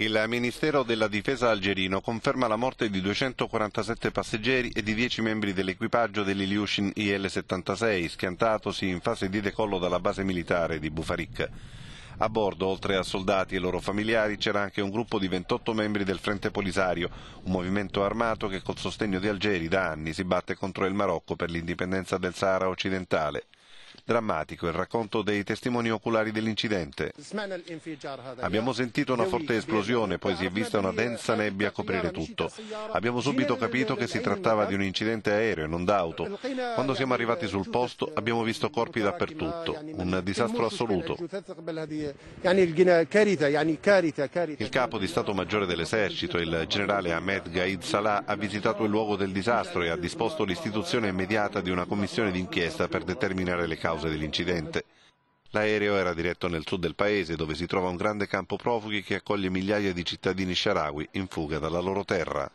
Il Ministero della Difesa algerino conferma la morte di 247 passeggeri e di 10 membri dell'equipaggio dell'Ilyushin IL-76 schiantatosi in fase di decollo dalla base militare di Bufarik. A bordo, oltre a soldati e loro familiari, c'era anche un gruppo di 28 membri del Frente Polisario, un movimento armato che col sostegno di Algeri da anni si batte contro il Marocco per l'indipendenza del Sahara occidentale. Drammatico il racconto dei testimoni oculari dell'incidente. Abbiamo sentito una forte esplosione, poi si è vista una densa nebbia coprire tutto. Abbiamo subito capito che si trattava di un incidente aereo e non d'auto. Quando siamo arrivati sul posto abbiamo visto corpi dappertutto, un disastro assoluto. Il capo di Stato Maggiore dell'Esercito, il generale Ahmed Gaid Salah, ha visitato il luogo del disastro e ha disposto l'istituzione immediata di una commissione d'inchiesta per determinare le cause cause dell'incidente. L'aereo era diretto nel sud del paese, dove si trova un grande campo profughi che accoglie migliaia di cittadini sciarawi in fuga dalla loro terra.